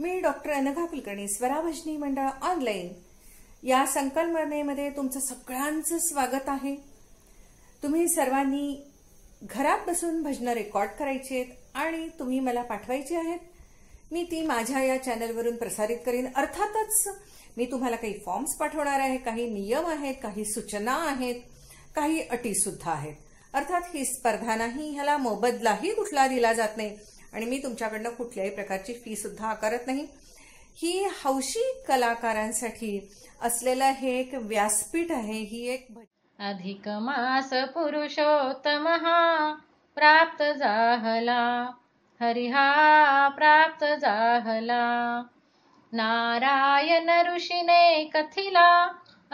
मी doctor Anagha Kulkarni Swarabhajani Mandal online या संकल्पनेमध्ये तुमचं सगळ्यांचं स्वागत आहे तुम्ही सर्वांनी घरात बसून भजनं रेकॉर्ड करायची आहेत आणि तुम्ही मला पाठवायची आहेत मी ती माझ्या या चॅनलवरून प्रसारित करीन अर्थातच मी तुम्हाला काही फॉर्म्स पाठवणार आहे काही नियम आहेत काही सूचना आहेत काही अटीसुद्धा आहेत अर्थात ही स्पर्धा नाही ह्याला मोबदलाही कुठला दिला जात नाही आणि मी तुमच्याकडनं कुठल्याही प्रकारची फी सुद्धा आकारत नाही ही हौशी कलाकारांसाठी असलेलं हे एक व्यासपीठ आहे ही एक अधिक मास पुरुषोत्तम प्राप्त जाहला हरिहा प्राप्त जाहला नारायण ऋषीने कथिला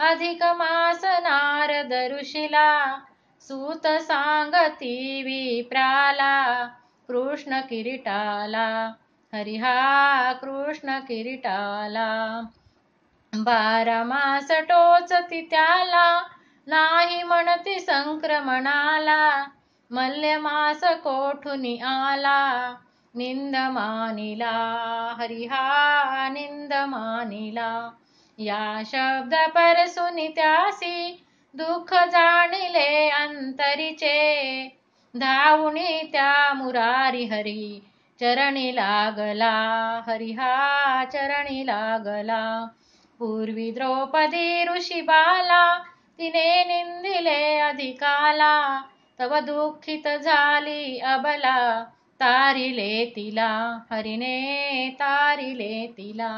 अधिक मास नारद ऋषीला सूत सांगती विप्राला कृष्ण किरीटाला हरिहा कृष्ण किरीटाला बारा मास टोचती त्याला नाही म्हणती संक्रमणाला मल्लमास कोठुनी आला निंद मानिला हरिहा निंद मानिला या शब्द परसुनी त्यासी दुःख जाणिले अंतरीचे धावणे त्या मुरारी हरी चरणी लागला हरिहा चरणी लागला पूर्वी द्रौपदी बाला तिने निंदिले अधिकाला तव दुःखित झाली अबला तारिले तिला हरिने तारिले तिला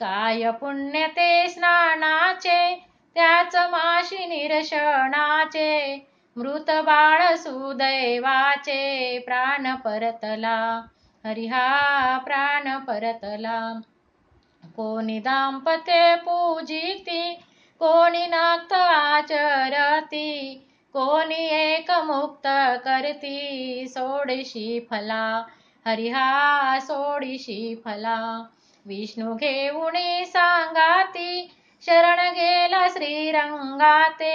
काय पुण्य ते स्नानाचे त्याच माशी निरशणाचे मृत बाळ सुदैवाचे प्राण परतला हरिहा प्राण परतला कोणी दाम्पत्य पूजिती कोणी नाक्त आचरती कोणी एकमुक्त करती सोडशी फला हरिहा सोडशी फला विष्णू घेऊन सांगाती शरण गेला श्रीरंगाते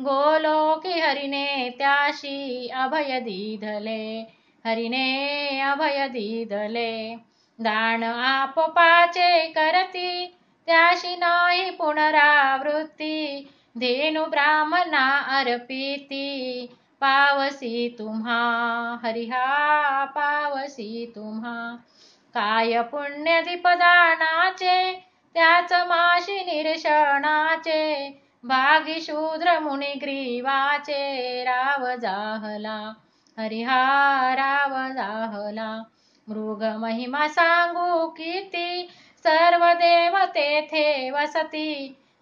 गोलोकी हरिने त्याशी अभय दिधले हरिने अभय दिधले दान आपोपाचे करती त्याशी नाही पुनरावृत्ती धेनु ब्राह्मणा अर्पिती पावसी तुम्हा हरिहा पावसी तुम्हा काय पुण्यदीपदानाचे त्याच माशी निरशणाचे भागी शूद्र मुनी ग्रीवाचे राव जाहला हरिहा राव जाहला मृग महिमा सांगू किती सर्व देव तेथे वसती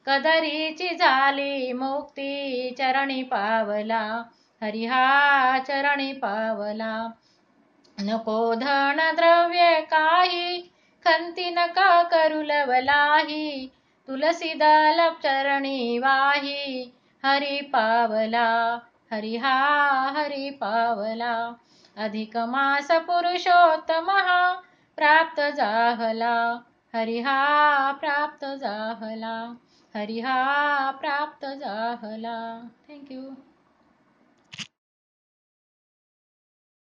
कदरीची झाली मुक्ती चरणी पावला हरिहा चरणी पावला नको धन द्रव्य काही खंती नका करुलवलाही तुलसीदाला चरणी वाही हरि पावला हरी हा हरी पावला अधिक मास पुरुषोत्तम प्राप्त जाहला हरिहा प्राप्त जाहला हरिहा प्राप्त जाहला थँक्यू